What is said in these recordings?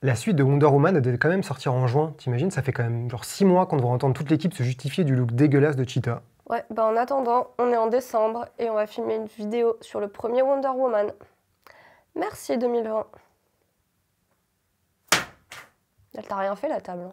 La suite de Wonder Woman est quand même sortir en juin, t'imagines Ça fait quand même genre 6 mois qu'on devrait entendre toute l'équipe se justifier du look dégueulasse de Cheetah. Ouais, bah en attendant, on est en décembre et on va filmer une vidéo sur le premier Wonder Woman. Merci 2020. Elle t'a rien fait la table. Hein.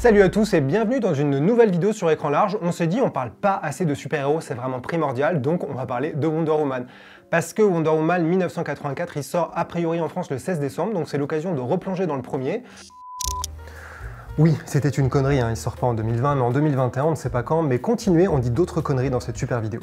Salut à tous et bienvenue dans une nouvelle vidéo sur écran large. On s'est dit on parle pas assez de super-héros, c'est vraiment primordial, donc on va parler de Wonder Woman. Parce que Wonder Woman 1984, il sort a priori en France le 16 décembre, donc c'est l'occasion de replonger dans le premier. Oui, c'était une connerie, hein, il sort pas en 2020, mais en 2021, on ne sait pas quand, mais continuez, on dit d'autres conneries dans cette super vidéo.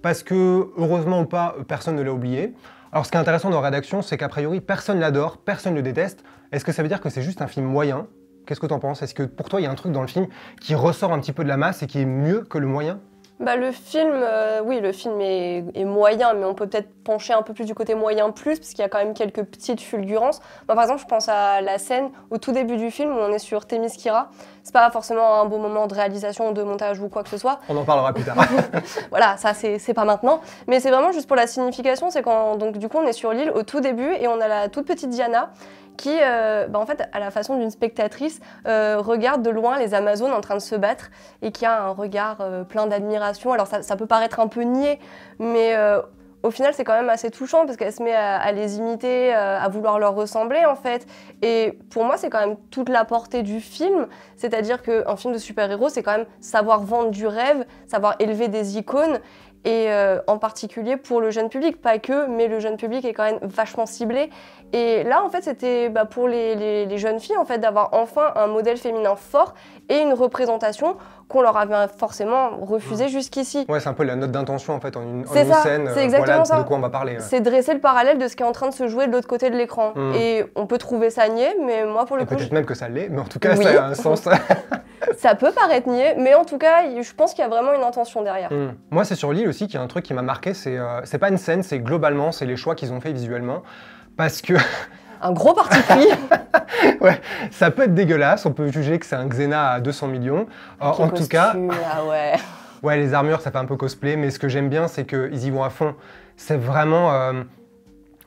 Parce que, heureusement ou pas, personne ne l'a oublié. Alors ce qui est intéressant dans la rédaction, c'est qu'a priori personne l'adore, personne le déteste. Est-ce que ça veut dire que c'est juste un film moyen Qu'est-ce que tu en penses Est-ce que pour toi, il y a un truc dans le film qui ressort un petit peu de la masse et qui est mieux que le moyen bah, le film, euh, oui, le film est, est, moyen, mais on peut peut-être pencher un peu plus du côté moyen plus, parce qu'il y a quand même quelques petites fulgurances. par exemple, je pense à la scène au tout début du film où on est sur Themyscira. C'est pas forcément un beau moment de réalisation, de montage ou quoi que ce soit. On en parlera plus tard. voilà, ça c'est pas maintenant. Mais c'est vraiment juste pour la signification, c'est quand donc du coup on est sur l'île au tout début et on a la toute petite Diana qui, euh, bah, en fait, à la façon d'une spectatrice, euh, regarde de loin les Amazones en train de se battre et qui a un regard euh, plein d'admiration. Alors ça, peut paraître un peu niais, mais au final, c'est quand même assez touchant parce qu'elle se met à, les imiter, à, à vouloir leur ressembler en fait. Et pour moi, c'est quand même toute la portée du film. C'est-à-dire qu'un film de super-héros, c'est quand même savoir vendre du rêve, savoir élever des icônes et euh, en particulier pour le jeune public, pas que, mais le jeune public est quand même vachement ciblé. Et là, en fait, c'était bah, pour les, les, jeunes filles, en fait, d'avoir enfin un modèle féminin fort et une représentation qu'on leur avait forcément refusée mmh. jusqu'ici. Ouais, c'est un peu la note d'intention, en fait, en une, scène. C'est euh, exactement ça. De quoi on va parler. C'est dresser le parallèle de ce qui est en train de se jouer de l'autre côté de l'écran. Mmh. Et on peut trouver ça niais, mais moi, pour le coup... Peut-être même que ça l'est, mais en tout cas, ça a un sens. ça peut paraître niais, mais en tout cas, je pense qu'il y a vraiment une intention derrière. Mmh. Moi, c'est sur l'île qu'il y a un truc qui m'a marqué, euh, c'est pas une scène, c'est globalement, c'est les choix qu'ils ont fait visuellement. Parce que. Un gros parti pris ça peut être dégueulasse, on peut juger que c'est un Xena à 200 millions. Euh, en tout cas. Ah ouais. les armures, ça fait un peu cosplay, mais ce que j'aime bien, c'est qu'ils y vont à fond. C'est vraiment. Euh,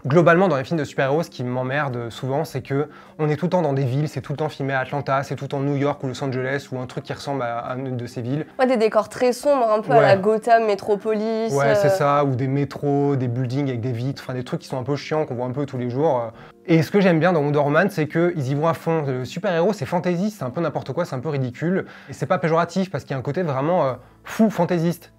Globalement, dans les films de super-héros, ce qui m'emmerde souvent, c'est que on est tout le temps dans des villes, c'est tout le temps filmé à Atlanta, c'est tout le temps New York ou Los Angeles ou un truc qui ressemble à, une de ces villes. Ouais, des décors très sombres, un peu à la Gotham, Metropolis. Ouais, c'est euh. ça, ou des métros, des buildings avec des vitres, enfin des trucs qui sont un peu chiants, qu'on voit un peu tous les jours. Euh. Et ce que j'aime bien dans Wonder Woman, c'est qu'ils y vont à fond. Le super-héros, c'est fantaisiste, c'est un peu n'importe quoi, c'est un peu ridicule. Et c'est pas péjoratif parce qu'il y a un côté vraiment euh, fou, fantaisiste.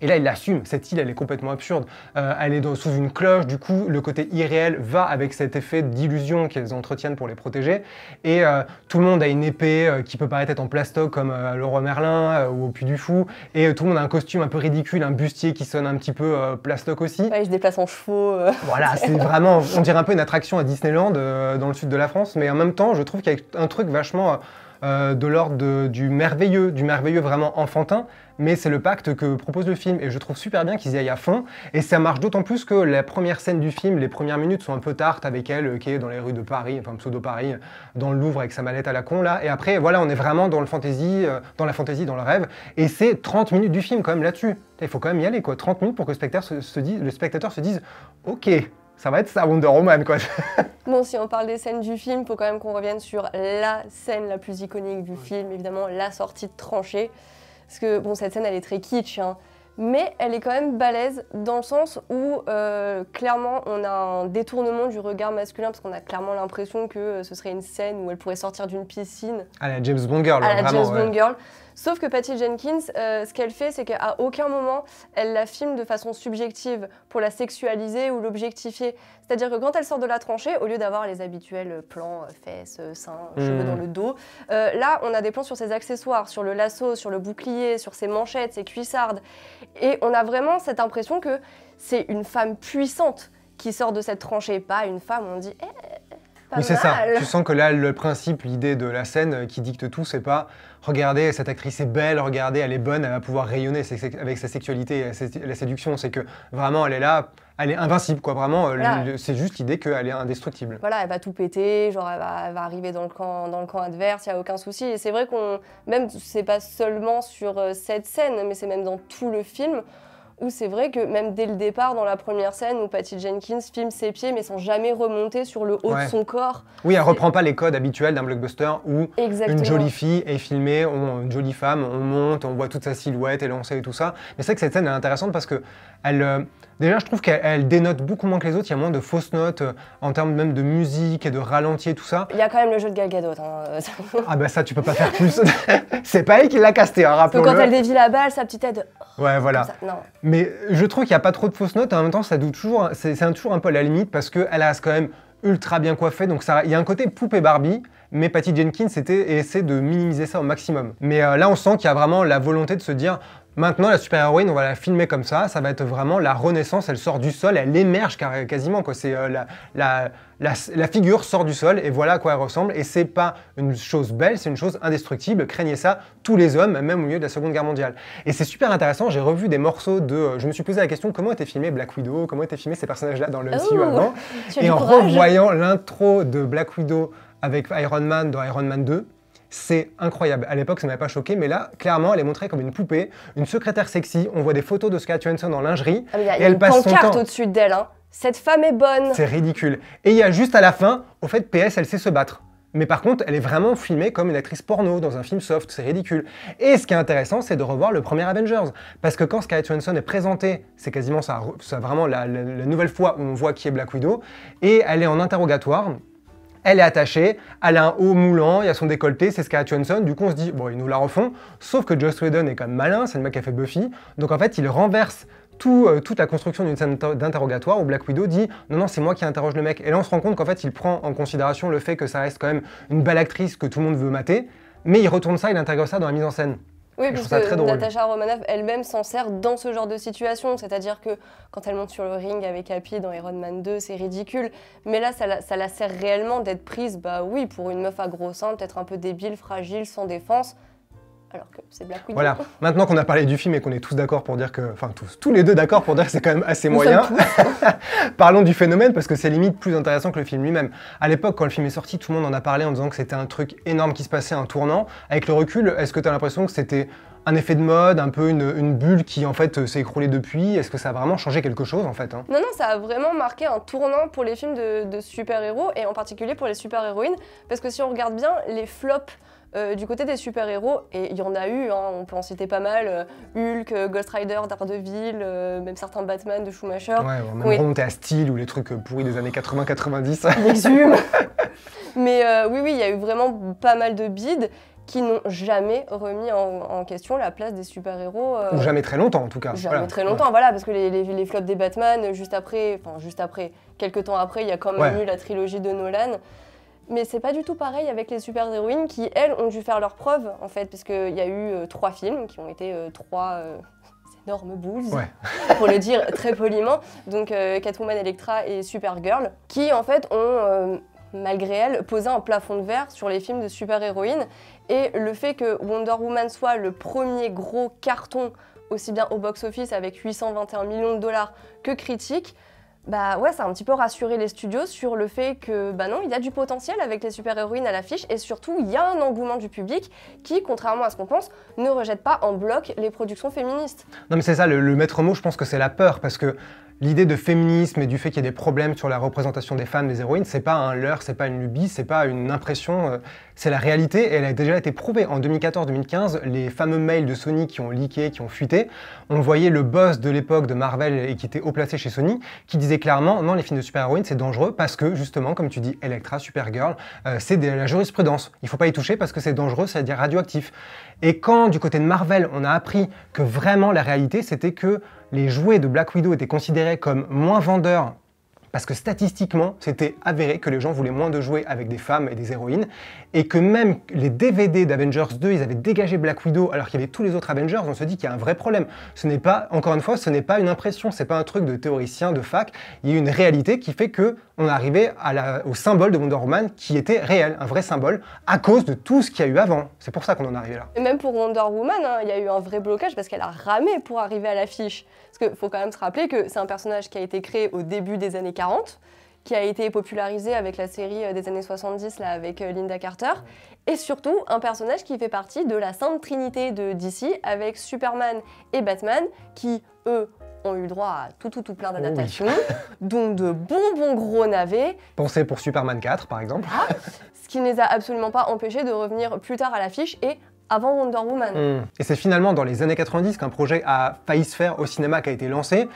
Et là, il l'assume. Cette île, elle est complètement absurde. Euh, elle est sous une cloche. Du coup, le côté irréel va avec cet effet d'illusion qu'elles entretiennent pour les protéger. Et euh, tout le monde a une épée euh, qui peut paraître être en plastoc comme le roi Merlin ou au Puy du Fou. Et tout le monde a un costume un peu ridicule, un bustier qui sonne un petit peu plastoc aussi. Ouais, il se déplace en chevaux. Voilà, c'est vraiment, on dirait un peu une attraction à Disneyland dans le sud de la France. Mais en même temps, je trouve qu'il y a un truc vachement euh, de l'ordre du merveilleux, du merveilleux vraiment enfantin, mais c'est le pacte que propose le film et je trouve super bien qu'ils y aillent à fond et ça marche d'autant plus que la première scène du film, les premières minutes sont un peu tartes avec elle euh, qui est dans les rues de Paris, enfin pseudo Paris, euh, dans le Louvre avec sa mallette à la con là et après voilà on est vraiment dans le fantasy, dans la fantasy, dans le rêve et c'est 30 minutes du film quand même là-dessus. Il faut quand même y aller quoi, 30 minutes pour que le spectateur se le spectateur se dise ok ça va être ça Wonder Woman quoi. bon, si on parle des scènes du film, faut quand même qu'on revienne sur la scène la plus iconique du film, évidemment la sortie de tranchée. Parce que bon, cette scène elle est très kitsch, hein. mais elle est quand même balèze dans le sens où euh, clairement on a un détournement du regard masculin parce qu'on a clairement l'impression que euh, ce serait une scène où elle pourrait sortir d'une piscine. À la James Bond girl. À la James Bond girl. Sauf que Patty Jenkins, euh, ce qu'elle fait, c'est qu'à aucun moment, elle la filme de façon subjective pour la sexualiser ou l'objectifier. C'est-à-dire que quand elle sort de la tranchée, au lieu d'avoir les habituels plans, euh, fesses, euh, seins, hmm. cheveux dans le dos, là, on a des plans sur ses accessoires, sur le lasso, sur le bouclier, sur ses manchettes, ses cuissardes. Et on a vraiment cette impression que c'est une femme puissante qui sort de cette tranchée, pas une femme, on dit eh, oui, c'est ça. Tu sens que là, le principe, l'idée de la scène euh, qui dicte tout, c'est pas regardez, cette actrice est belle, regardez, elle est bonne, elle va pouvoir rayonner avec sa sexualité et euh, la séduction. C'est que vraiment, elle est là, elle est invincible, quoi. Vraiment, euh, c'est juste l'idée qu'elle est indestructible. Voilà, elle va tout péter, genre elle va, arriver dans le camp, dans le camp adverse, il n'y a aucun souci. Et c'est vrai qu'on, même, c'est pas seulement sur cette scène, mais c'est même dans tout le film où c'est vrai que même dès le départ, dans la première scène, où Patty Jenkins filme ses pieds, mais sans jamais remonter sur le haut de son corps. Oui, elle reprend pas les codes habituels d'un blockbuster où une jolie fille est filmée, on, une jolie femme, on monte, on voit toute sa silhouette, et on sait tout ça. Mais c'est vrai que cette scène est intéressante parce que elle, euh, Déjà, je trouve qu'elle dénote beaucoup moins que les autres, il y a moins de fausses notes euh, en termes même de musique et de ralenti et tout ça. Il y a quand même le jeu de Gal Gadot. Hein. ah bah ça, tu peux pas faire plus. c'est pas elle qui l'a casté, hein, rappelons Quand elle dévie la balle, sa petite tête. Oh, ouais, voilà. Mais je trouve qu'il n'y a pas trop de fausses notes, en même temps, ça doute toujours, hein. c'est toujours un peu à la limite parce qu'elle a quand même ultra bien coiffé, donc il y a un côté poupée Barbie, mais Patty Jenkins était, essaie de minimiser ça au maximum. Mais euh, là, on sent qu'il y a vraiment la volonté de se dire Maintenant, la super-héroïne, on va la filmer comme ça, ça va être vraiment la renaissance, elle sort du sol, elle émerge euh, quasiment, quoi. C'est euh, la, la, la, figure sort du sol et voilà à quoi elle ressemble. Et c'est pas une chose belle, c'est une chose indestructible. Craignez ça, tous les hommes, même au milieu de la Seconde Guerre mondiale. Et c'est super intéressant, j'ai revu des morceaux de... Euh, je me suis posé la question, comment était filmé Black Widow Comment étaient filmés ces personnages-là dans le MCU oh, avant Et en revoyant l'intro de Black Widow avec Iron Man dans Iron Man 2, c'est incroyable. À l'époque, ça m'avait pas choqué, mais là, clairement, elle est montrée comme une poupée, une secrétaire sexy. On voit des photos de Scarlett Johansson en lingerie. Ah, elle une passe au-dessus d'elle. Hein. Cette femme est bonne. C'est ridicule. Et il y a juste à la fin, au fait, PS, elle sait se battre. Mais par contre, elle est vraiment filmée comme une actrice porno dans un film soft, c'est ridicule. Et ce qui est intéressant, c'est de revoir le premier Avengers. Parce que quand Scarlett Johansson est présentée, c'est quasiment ça, ça vraiment la, nouvelle fois où on voit qui est Black Widow, et elle est en interrogatoire, elle est attachée, elle a un haut moulant, il y a son décolleté, c'est Scarlett Johansson, du coup on se dit, bon, ils nous la refont, sauf que Joss Whedon est quand même malin, c'est le mec qui a fait Buffy, donc en fait il renverse euh, toute la construction d'une scène d'interrogatoire où Black Widow dit non non c'est moi qui interroge le mec et là on se rend compte qu'en fait il prend en considération le fait que ça reste quand même une belle actrice que tout le monde veut mater mais il retourne ça, il intègre ça dans la mise en scène. Oui, parce que Natasha Romanoff elle-même s'en sert dans ce genre de situation, c'est-à-dire que quand elle monte sur le ring avec Happy dans Iron Man 2, c'est ridicule, mais là, ça la, sert réellement d'être prise, bah oui, pour une meuf à gros peut-être un peu débile, fragile, sans défense, alors que c'est Black Widow. Voilà, maintenant qu'on a parlé du film et qu'on est tous d'accord pour dire que, enfin tous, tous les deux d'accord pour dire que c'est quand même assez moyen, parlons du phénomène parce que c'est limite plus intéressant que le film lui-même. À l'époque, quand le film est sorti, tout le monde en a parlé en disant que c'était un truc énorme qui se passait, un tournant. Avec le recul, est-ce que tu as l'impression que c'était un effet de mode, un peu une, bulle qui en fait euh, s'est écroulée depuis Est-ce que ça a vraiment changé quelque chose en fait hein? Non, non, ça a vraiment marqué un tournant pour les films de, de super-héros et en particulier pour les super-héroïnes parce que si on regarde bien, les flops euh, du côté des super-héros, et il y en a eu, hein, on peut en citer pas mal, euh, Hulk, euh, Ghost Rider, Daredevil, même certains Batman de Schumacher. Ouais, on même à style ou les trucs pourris des années 80-90. Mais oui, oui, il y a eu vraiment pas mal de bides qui n'ont jamais remis en, question la place des super-héros. Ou jamais très longtemps, en tout cas. Jamais très longtemps, voilà, parce que les, flops des Batman, juste après, enfin, juste après, quelques temps après, il y a quand même eu la trilogie de Nolan. Mais c'est pas du tout pareil avec les super-héroïnes qui, elles, ont dû faire leurs preuves, en fait, parce y a eu euh, trois films qui ont été euh, trois euh, énormes boules, pour le dire très poliment. Donc Catwoman, Electra et Supergirl, qui, en fait, ont malgré elles, posé un plafond de verre sur les films de super-héroïnes. Et le fait que Wonder Woman soit le premier gros carton, aussi bien au box-office avec 821 millions de dollars que critique, bah ouais, ça a un petit peu rassuré les studios sur le fait que, bah non, il y a du potentiel avec les super-héroïnes à l'affiche et surtout, il y a un engouement du public qui, contrairement à ce qu'on pense, ne rejette pas en bloc les productions féministes. Non mais c'est ça, le, le maître mot, je pense que c'est la peur parce que l'idée de féminisme et du fait qu'il y ait des problèmes sur la représentation des femmes, des héroïnes, c'est pas un leurre, c'est pas une lubie, c'est pas une impression, euh, c'est la réalité et elle a déjà été prouvée. En 2014-2015, les fameux mails de Sony qui ont leaké, qui ont fuité, on voyait le boss de l'époque de Marvel et qui était haut placé chez Sony, qui disait clairement non, les films de super-héroïnes c'est dangereux parce que justement, comme tu dis, Electra, Supergirl, euh, c'est de la jurisprudence. Il faut pas y toucher parce que c'est dangereux, c'est-à-dire radioactif. Et quand du côté de Marvel, on a appris que vraiment la réalité c'était que les jouets de Black Widow étaient considérés comme moins vendeurs parce que statistiquement, c'était avéré que les gens voulaient moins de jouets avec des femmes et des héroïnes, et que même les DVD d'Avengers 2, ils avaient dégagé Black Widow alors qu'il y avait tous les autres Avengers, on se dit qu'il y a un vrai problème. Ce n'est pas, encore une fois, ce n'est pas une impression, c'est pas un truc de théoricien, de fac, il y a une réalité qui fait que on est arrivé au symbole de Wonder Woman qui était réel, un vrai symbole, à cause de tout ce qu'il y a eu avant. C'est pour ça qu'on en est arrivé là. Et même pour Wonder Woman, hein, il y a eu un vrai blocage parce qu'elle a ramé pour arriver à l'affiche. Parce qu'il faut quand même se rappeler que c'est un personnage qui a été créé au début des années 40, qui a été popularisé avec la série euh, des années 70 là, avec euh, Linda Carter, et surtout un personnage qui fait partie de la Sainte Trinité de DC avec Superman et Batman qui, eux, ont eu droit à tout tout tout plein oh d'adaptations, dont de bons gros navets. Pensez pour Superman 4 par exemple. Ah, ce qui ne les a absolument pas empêchés de revenir plus tard à l'affiche et avant Wonder Woman. Hmm. Et c'est finalement dans les années 90 qu'un projet a failli se faire au cinéma qui a été lancé.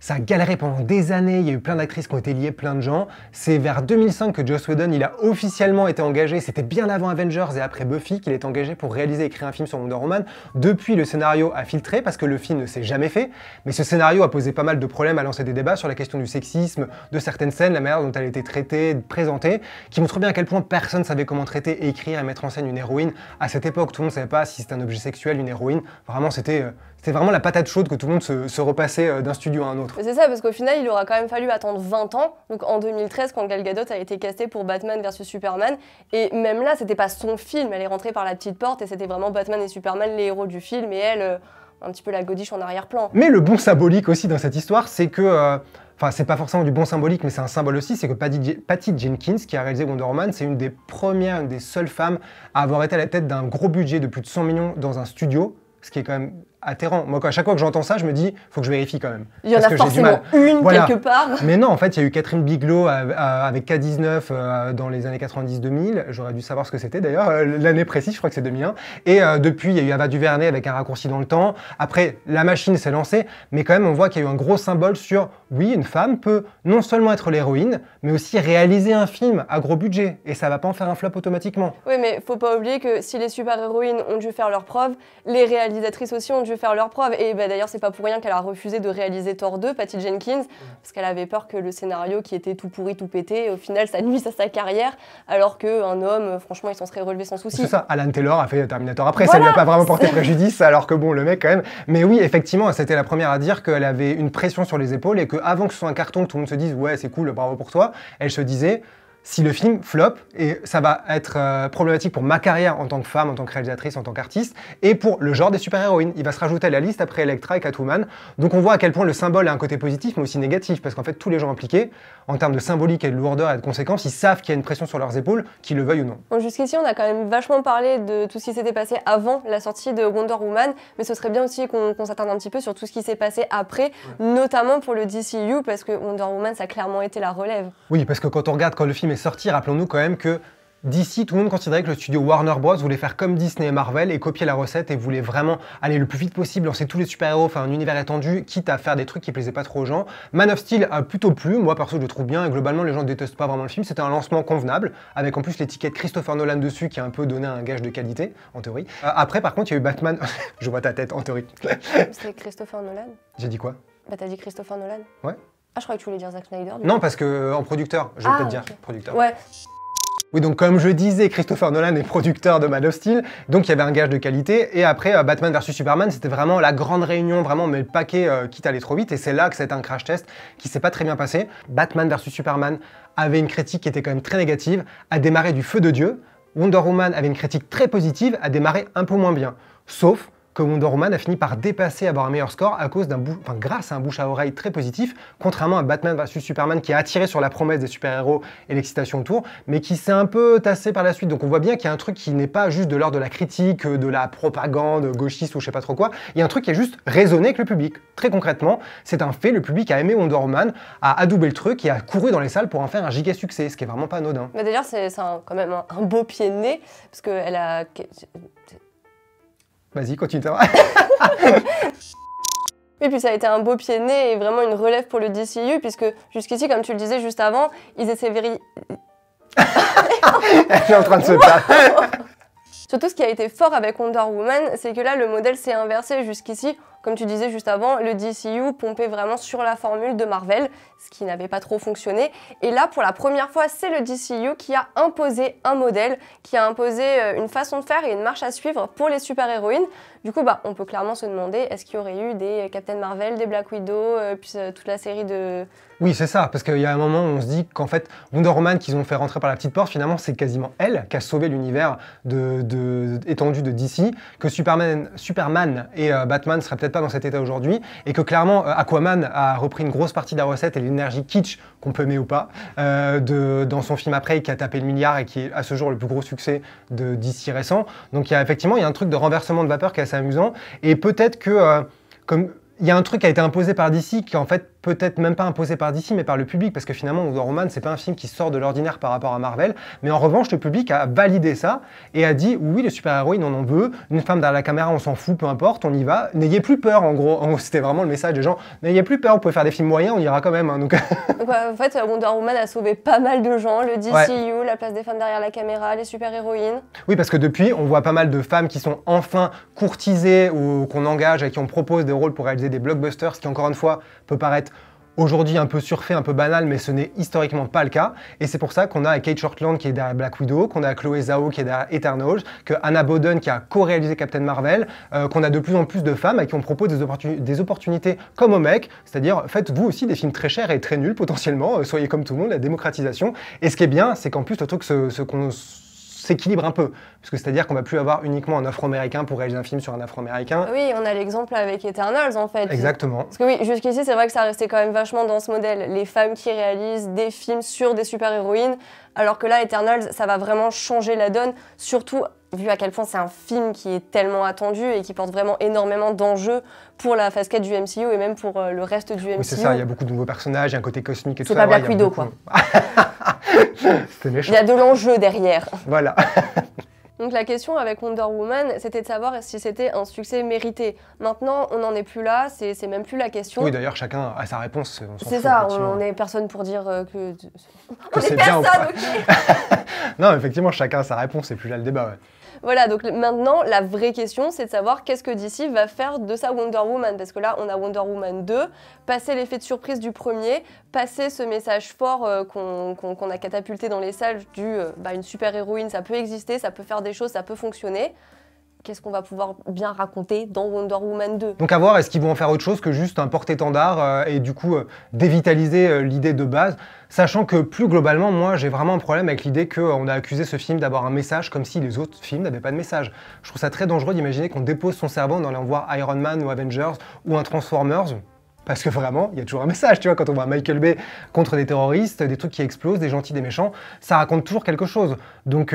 Ça a galéré pendant des années, il y a eu plein d'actrices qui ont été liées, plein de gens. C'est vers 2005 que Joss Whedon il a officiellement été engagé, c'était bien avant Avengers et après Buffy qu'il est engagé pour réaliser et écrire un film sur Wonder Woman. Depuis, le scénario a filtré parce que le film ne s'est jamais fait, mais ce scénario a posé pas mal de problèmes, à lancer des débats sur la question du sexisme, de certaines scènes, la manière dont elle a été traitée, présentée, qui montre bien à quel point personne ne savait comment traiter, et écrire et mettre en scène une héroïne. À cette époque, tout le monde ne savait pas si c'était un objet sexuel, une héroïne. Vraiment, c'était euh, c'était vraiment la patate chaude que tout le monde se, repassait euh, d'un studio à un autre. C'est ça, parce qu'au final, il aura quand même fallu attendre 20 ans. Donc en 2013, quand Gal Gadot a été casté pour Batman vs Superman, et même là, c'était pas son film. Elle est rentrée par la petite porte et c'était vraiment Batman et Superman les héros du film, et elle, euh, un petit peu la godiche en arrière-plan. Mais le bon symbolique aussi dans cette histoire, c'est que. Euh, enfin c'est pas forcément du bon symbolique, mais c'est un symbole aussi, c'est que Patty, Jenkins, qui a réalisé Wonder Woman, c'est une des premières, une des seules femmes à avoir été à la tête d'un gros budget de plus de 100 millions dans un studio, ce qui est quand même à Moi, à chaque fois que j'entends ça, je me dis, faut que je vérifie quand même. Il y en a forcément une quelque part. Mais non, en fait, il y a eu Catherine Bigelow euh, euh, avec K19 euh, dans les années 90-2000. J'aurais dû savoir ce que c'était d'ailleurs, l'année précise, je crois que c'est 2001. Et depuis, il y a eu Ava Duvernay avec un raccourci dans le temps. Après, la machine s'est lancée, mais quand même, on voit qu'il y a eu un gros symbole sur, oui, une femme peut non seulement être l'héroïne, mais aussi réaliser un film à gros budget. Et ça va pas en faire un flop automatiquement. Oui, mais faut pas oublier que si les super-héroïnes ont dû faire leurs preuves, les réalisatrices aussi ont dû faire leur preuve. Et bah, d'ailleurs, c'est pas pour rien qu'elle a refusé de réaliser Thor 2, Patty Jenkins, parce qu'elle avait peur que le scénario qui était tout pourri, tout pété, au final, ça nuise à sa carrière, alors qu'un homme, euh, franchement, il s'en serait relevé sans souci. C'est ça, Alan Taylor a fait Terminator après, ça ça lui a pas vraiment porté préjudice, alors que bon, le mec, quand même. Mais oui, effectivement, c'était la première à dire qu'elle avait une pression sur les épaules et qu'avant que ce soit un carton, que tout le monde se dise, ouais, c'est cool, bravo pour toi, elle se disait, si le film flop, et ça va être euh, problématique pour ma carrière en tant que femme, en tant que réalisatrice, en tant qu'artiste, et pour le genre des super-héroïnes. Il va se rajouter à la liste après Elektra et Catwoman. Donc on voit à quel point le symbole a un côté positif, mais aussi négatif, parce qu'en fait tous les gens impliqués, en termes de symbolique et de lourdeur et de conséquences, ils savent qu'il y a une pression sur leurs épaules, qu'ils le veuillent ou non. jusqu'ici, on a quand même vachement parlé de tout ce qui s'était passé avant la sortie de Wonder Woman, mais ce serait bien aussi qu'on s'attarde un petit peu sur tout ce qui s'est passé après, notamment pour le DCU, parce que Wonder Woman, ça a clairement été la relève. Oui, parce que quand on regarde quand le film est Sortir. rappelons-nous quand même que D'ici, tout le monde considérait que le studio Warner Bros. voulait faire comme Disney et Marvel et copier la recette et voulait vraiment aller le plus vite possible, lancer tous les super-héros, faire un univers étendu, quitte à faire des trucs qui plaisaient pas trop aux gens. Man of Steel a plutôt plu, moi perso je le trouve bien et globalement les gens détestent pas vraiment le film, c'était un lancement convenable, avec en plus l'étiquette Christopher Nolan dessus qui a un peu donné un gage de qualité, en théorie. Euh, après par contre il y a eu Batman, je vois ta tête en théorie. C'est Christopher Nolan J'ai dit quoi Bah t'as dit Christopher Nolan Ouais ah, je crois que tu voulais dire Zack Snyder. Non, parce que euh, en producteur, je vais ah, peut-être dire producteur. Ouais. Oui, donc comme je disais, Christopher Nolan est producteur de Man of Steel, donc il y avait un gage de qualité. Et après, euh, Batman vs Superman, c'était vraiment la grande réunion, vraiment, mais le paquet euh, quitte à trop vite. Et c'est là que c'est un crash test qui s'est pas très bien passé. Batman vs Superman avait une critique qui était quand même très négative, a démarré du feu de Dieu. Wonder Woman avait une critique très positive, a démarré un peu moins bien. Sauf que Woman a fini par dépasser avoir un meilleur score à cause d'un enfin, grâce à un bouche à oreille très positif, contrairement à Batman vs Superman qui a attiré sur la promesse des super-héros et l'excitation autour, mais qui s'est un peu tassé par la suite. Donc on voit bien qu'il y a un truc qui n'est pas juste de l'ordre de la critique, euh, de la propagande gauchiste ou je sais pas trop quoi, il y a un truc qui est juste raisonné avec le public. Très concrètement, c'est un fait, le public a aimé Wonder Woman, a adoubé le truc et a couru dans les salles pour en faire un giga succès, ce qui est vraiment pas anodin. Mais d'ailleurs, c'est quand même un, beau pied de nez, parce qu'elle a Vas-y, continue ta Oui, puis ça a été un beau pied de nez et vraiment une relève pour le DCU, puisque jusqu'ici, comme tu le disais juste avant, ils essaient vérifier. Elle est en train de se battre Surtout, ce qui a été fort avec Wonder Woman, c'est que là, le modèle s'est inversé. Jusqu'ici, comme tu disais juste avant, le DCU pompait vraiment sur la formule de Marvel, ce qui n'avait pas trop fonctionné. Et là, pour la première fois, c'est le DCU qui a imposé un modèle, qui a imposé euh, une façon de faire et une marche à suivre pour les super-héroïnes. Du coup, bah, on peut clairement se demander, est-ce qu'il y aurait eu des euh, Captain Marvel, des Black Widow, euh, puis toute la série de... Oui, c'est ça, parce qu'il y a un moment où on se dit qu'en fait, Wonder Woman qu'ils ont fait rentrer par la petite porte, finalement, c'est quasiment elle qui a sauvé l'univers étendu de DC, que Superman, Superman et Batman seraient peut-être pas dans cet état aujourd'hui, et que clairement euh, Aquaman a repris une grosse partie de la recette et l'énergie kitsch qu'on peut aimer ou pas euh, de, dans son film après qui a tapé le milliard et qui est à ce jour le plus gros succès de d'ici récent. Donc il y a effectivement il y a un truc de renversement de vapeur qui est assez amusant et peut-être que euh, comme il y a un truc qui a été imposé par DC qui en fait peut-être même pas imposé par DC, mais par le public, parce que finalement, Wonder Woman, c'est pas un film qui sort de l'ordinaire par rapport à Marvel, mais en revanche, le public a validé ça et a dit oui, les super-héroïnes, on en veut, une femme derrière la caméra, on s'en fout, peu importe, on y va, n'ayez plus peur, en gros. c'était vraiment le message des gens, n'ayez plus peur, vous pouvez faire des films moyens, on ira quand même. Hein, donc... en fait, Wonder Woman a sauvé pas mal de gens, le DCU, la place des femmes derrière la caméra, les super-héroïnes. Oui, parce que depuis, on voit pas mal de femmes qui sont enfin courtisées ou qu'on engage, à qui on propose des rôles pour réaliser des blockbusters, ce qui encore une fois peut paraître Aujourd'hui un peu surfait, un peu banal, mais ce n'est historiquement pas le cas. Et c'est pour ça qu'on a Kate Shortland qui est derrière Black Widow, qu'on a Chloé Zhao qui est derrière Eternals, que Anna Boden qui a co-réalisé Captain Marvel, euh, qu'on a de plus en plus de femmes à qui on propose des, opportunités comme aux mecs, c'est-à-dire faites vous aussi des films très chers et très nuls potentiellement, euh, soyez comme tout le monde, la démocratisation. Et ce qui est bien, c'est qu'en plus le truc ce qu'on s'équilibre un peu. Parce que c'est-à-dire qu'on va plus avoir uniquement un afro-américain pour réaliser un film sur un afro-américain. Oui, on a l'exemple avec Eternals en fait. Exactement. Parce que oui, jusqu'ici, c'est vrai que ça restait quand même vachement dans ce modèle. Les femmes qui réalisent des films sur des super-héroïnes, alors que là, Eternals, ça va vraiment changer la donne, surtout vu à quel point c'est un film qui est tellement attendu et qui porte vraiment énormément d'enjeux pour la phase 4 du MCU et même pour euh, le reste du MCU. Oui, c'est ça, il y a beaucoup de nouveaux personnages, il y a un côté cosmique et tout ça. C'est pas Black quoi. Il y a de l'enjeu derrière. Voilà. Donc la question avec Wonder Woman, c'était de savoir si c'était un succès mérité. Maintenant, on n'en est plus là, c'est même plus la question. Oui, d'ailleurs, chacun a sa réponse. C'est ça, on n'est personne pour dire euh, que... on est, personne, ok Non, effectivement, chacun a sa réponse, c'est plus là le débat, voilà, donc maintenant, la vraie question, c'est de savoir qu'est-ce que DC va faire de sa Wonder Woman. Parce que là, on a Wonder Woman 2, passer l'effet de surprise du premier, passer ce message fort euh, qu'on a catapulté dans les salles du euh, bah, une super-héroïne, ça peut exister, ça peut faire des choses, ça peut fonctionner qu'est-ce qu'on va pouvoir bien raconter dans Wonder Woman 2. Donc à voir, est-ce qu'ils vont en faire autre chose que juste un porte-étendard euh, et du coup euh, dévitaliser euh, l'idée de base Sachant que plus globalement, moi j'ai vraiment un problème avec l'idée qu'on a accusé ce film d'avoir un message comme si les autres films n'avaient pas de message. Je trouve ça très dangereux d'imaginer qu'on dépose son cerveau dans allant voir Iron Man ou Avengers ou un Transformers, parce que vraiment, il y a toujours un message, tu vois, quand on voit Michael Bay contre des terroristes, des trucs qui explosent, des gentils, des méchants, ça raconte toujours quelque chose. Donc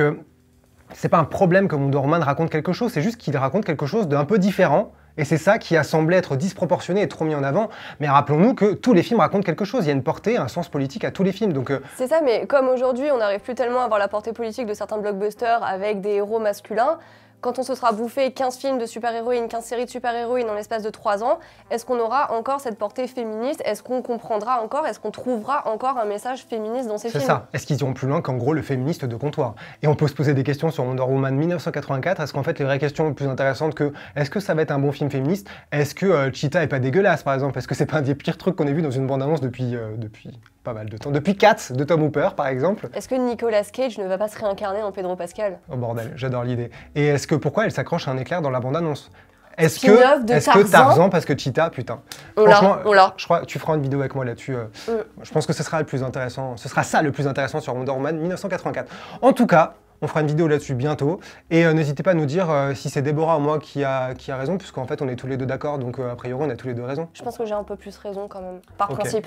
c'est pas un problème que Roman raconte quelque chose, c'est juste qu'il raconte quelque chose d'un peu différent. Et c'est ça qui a semblé être disproportionné et trop mis en avant. Mais rappelons-nous que tous les films racontent quelque chose. Il y a une portée, un sens politique à tous les films. Donc euh, c'est ça. Mais comme aujourd'hui, on n'arrive plus tellement à avoir la portée politique de certains blockbusters avec des héros masculins quand on se sera bouffé 15 films de super-héroïnes, 15 séries de super-héroïnes en l'espace de 3 ans, est-ce qu'on aura encore cette portée féministe Est-ce qu'on comprendra encore Est-ce qu'on trouvera encore un message féministe dans ces films C'est ça. Est-ce qu'ils iront plus loin qu'en gros le féministe de comptoir Et on peut se poser des questions sur Wonder Woman 1984. Est-ce qu'en fait les vraies questions plus intéressantes que est-ce que ça va être un bon film féministe Est-ce que euh, Cheetah est pas dégueulasse par exemple Est-ce que c'est pas un des pires trucs qu'on ait vu dans une bande-annonce depuis, euh, depuis pas mal de temps. Depuis 4 de Tom Hooper, par exemple. Est-ce que Nicolas Cage ne va pas se réincarner en Pedro Pascal Oh bordel, j'adore l'idée. Et est-ce que pourquoi elle s'accroche à un éclair dans la bande-annonce est-ce que, est Tarzan. que parce que Cheetah, putain. Franchement, je crois tu feras une vidéo avec moi là-dessus. Euh, mm. Je pense que ce sera le plus intéressant. Ce sera ça le plus intéressant sur Wonder Woman 1984. En tout cas, on fera une vidéo là-dessus bientôt. Et euh, n'hésitez pas à nous dire euh, si c'est Déborah ou moi qui a, qui a raison, puisqu'en fait, on est tous les deux d'accord. Donc, euh, a priori, on a tous les deux raison. Je pense que j'ai un peu plus raison quand même, par principe.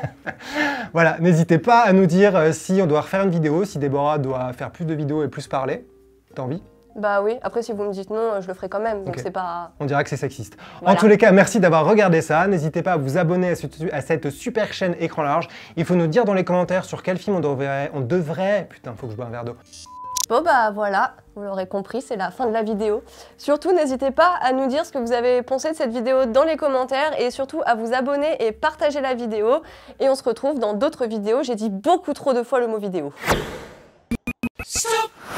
voilà, n'hésitez pas à nous dire si on doit refaire une vidéo, si Déborah doit faire plus de vidéos et plus parler. T'as envie bah oui, après si vous me dites non, euh, je le ferai quand même, donc c'est pas... On dira que c'est sexiste. En tous les cas, merci d'avoir regardé ça, n'hésitez pas à vous abonner à, à, cette super chaîne Écran Large. Il faut nous dire dans les commentaires sur quel film on devrait... On devrait... Putain, faut que je bois un verre d'eau. Bon bah voilà, vous l'aurez compris, c'est la fin de la vidéo. Surtout, n'hésitez pas à nous dire ce que vous avez pensé de cette vidéo dans les commentaires et surtout à vous abonner et partager la vidéo. Et on se retrouve dans d'autres vidéos, j'ai dit beaucoup trop de fois le mot vidéo. Stop